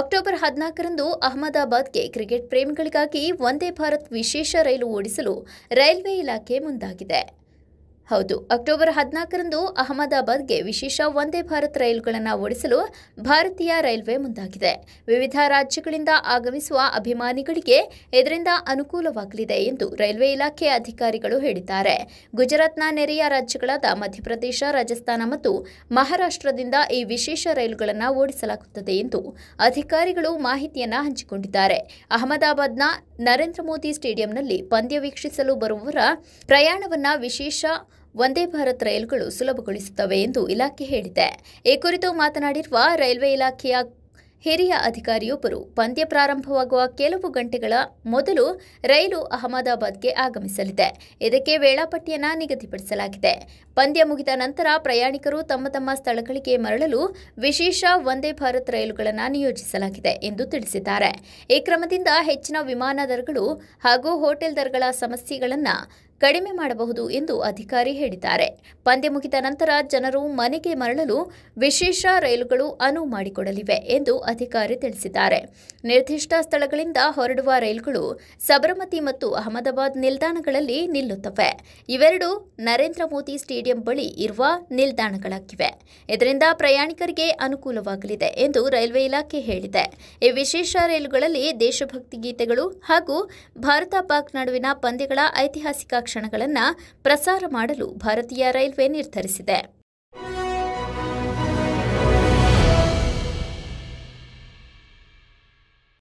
October ಹದಿನಾಲ್ಕರಂದು ಅಹಮದಾಬಾದ್ಗೆ cricket ಪ್ರೇಮಿಗಳಿಗಾಗಿ ವಂದೇ ಭಾರತ್ ವಿಶೇಷ ರೈಲು ಓಡಿಸಲು ರೈಲ್ವೆ ಇಲಾಖೆ ಮುಂದಾಗಿದೆ ಹೌದು ಅಕ್ಟೋಬರ್ ಹದಿನಾಲ್ಕರಂದು ಅಹಮದಾಬಾದ್ಗೆ ವಿಶೇಷ ವಂದೇ ಭಾರತ್ ರೈಲುಗಳನ್ನು ಓಡಿಸಲು ಭಾರತೀಯ ರೈಲ್ವೆ ಮುಂದಾಗಿದೆ ವಿವಿಧ ರಾಜ್ಯಗಳಿಂದ ಆಗಮಿಸುವ ಅಭಿಮಾನಿಗಳಿಗೆ ಇದರಿಂದ ಅನುಕೂಲವಾಗಲಿದೆ ಎಂದು ರೈಲ್ವೆ ಇಲಾಖೆ ಅಧಿಕಾರಿಗಳು ಹೇಳಿದ್ದಾರೆ ಗುಜರಾತ್ನ ನೆರೆಯ ರಾಜ್ಯಗಳಾದ ಮಧ್ಯಪ್ರದೇಶ ರಾಜಸ್ಥಾನ ಮತ್ತು ಮಹಾರಾಷ್ಟ್ರದಿಂದ ಈ ವಿಶೇಷ ರೈಲುಗಳನ್ನು ಓಡಿಸಲಾಗುತ್ತದೆ ಎಂದು ಅಧಿಕಾರಿಗಳು ಮಾಹಿತಿಯನ್ನು ಹಂಚಿಕೊಂಡಿದ್ದಾರೆ ಅಹಮದಾಬಾದ್ನ ನರೇಂದ್ರ ಮೋದಿ ಸ್ಟೇಡಿಯಂನಲ್ಲಿ ಪಂದ್ಯ ವೀಕ್ಷಿಸಲು ಬರುವವರ ಪ್ರಯಾಣವನ್ನು ವಿಶೇಷ ವಂದೇ ಭಾರತ್ ರೈಲುಗಳು ಸುಲಭಗೊಳಿಸುತ್ತವೆ ಎಂದು ಇಲಾಖೆ ಹೇಳಿದೆ ಈ ಕುರಿತು ಮಾತನಾಡಿರುವ ರೈಲ್ವೆ ಇಲಾಖೆಯ ಹಿರಿಯ ಅಧಿಕಾರಿಯೊಬ್ಬರು ಪಂದ್ಯ ಪ್ರಾರಂಭವಾಗುವ ಕೆಲವು ಗಂಟೆಗಳ ಮೊದಲು ರೈಲು ಅಹಮದಾಬಾದ್ಗೆ ಆಗಮಿಸಲಿದೆ ಇದಕ್ಕೆ ವೇಳಾಪಟ್ಟಿಯನ್ನು ನಿಗದಿಪಡಿಸಲಾಗಿದೆ ಪಂದ್ಯ ಮುಗಿದ ನಂತರ ಪ್ರಯಾಣಿಕರು ತಮ್ಮ ತಮ್ಮ ಸ್ಥಳಗಳಿಗೆ ಮರಳಲು ವಿಶೇಷ ವಂದೇ ಭಾರತ್ ರೈಲುಗಳನ್ನು ನಿಯೋಜಿಸಲಾಗಿದೆ ಎಂದು ತಿಳಿಸಿದ್ದಾರೆ ಈ ಕ್ರಮದಿಂದ ಹೆಚ್ಚಿನ ವಿಮಾನ ದರಗಳು ಹಾಗೂ ಹೋಟೆಲ್ ದರಗಳ ಸಮಸ್ಯೆಗಳನ್ನು ಕಡಿಮೆ ಮಾಡಬಹುದು ಎಂದು ಅಧಿಕಾರಿ ಹೇಳಿದ್ದಾರೆ ಪಂದ್ಯ ಮುಗಿದ ನಂತರ ಜನರು ಮನೆಗೆ ಮರಳಲು ವಿಶೇಷ ರೈಲುಗಳು ಅನುವು ಮಾಡಿಕೊಡಲಿವೆ ಎಂದು ಅಧಿಕಾರಿ ತಿಳಿಸಿದ್ದಾರೆ ನಿರ್ದಿಷ್ಟ ಸ್ಥಳಗಳಿಂದ ಹೊರಡುವ ರೈಲುಗಳು ಸಬರಮತಿ ಮತ್ತು ಅಹಮದಾಬಾದ್ ನಿಲ್ದಾಣಗಳಲ್ಲಿ ನಿಲ್ಲುತ್ತವೆ ಇವೆರಡು ನರೇಂದ್ರ ಮೋದಿ ಸ್ಟೇಡಿಯಂ ಬಳಿ ಇರುವ ನಿಲ್ದಾಣಗಳಾಗಿವೆ ಇದರಿಂದ ಪ್ರಯಾಣಿಕರಿಗೆ ಅನುಕೂಲವಾಗಲಿದೆ ಎಂದು ರೈಲ್ವೆ ಇಲಾಖೆ ಹೇಳಿದೆ ಈ ವಿಶೇಷ ರೈಲುಗಳಲ್ಲಿ ದೇಶಭಕ್ತಿ ಗೀತೆಗಳು ಹಾಗೂ ಭಾರತ ಪಾಕ್ ನಡುವಿನ ಪಂದ್ಯಗಳ ಐತಿಹಾಸಿಕ ಕ್ಷಣಗಳನ್ನು ಪ್ರಸಾರ ಮಾಡಲು ಭಾರತೀಯ ರೈಲ್ವೆ ನಿರ್ಧರಿಸಿದೆ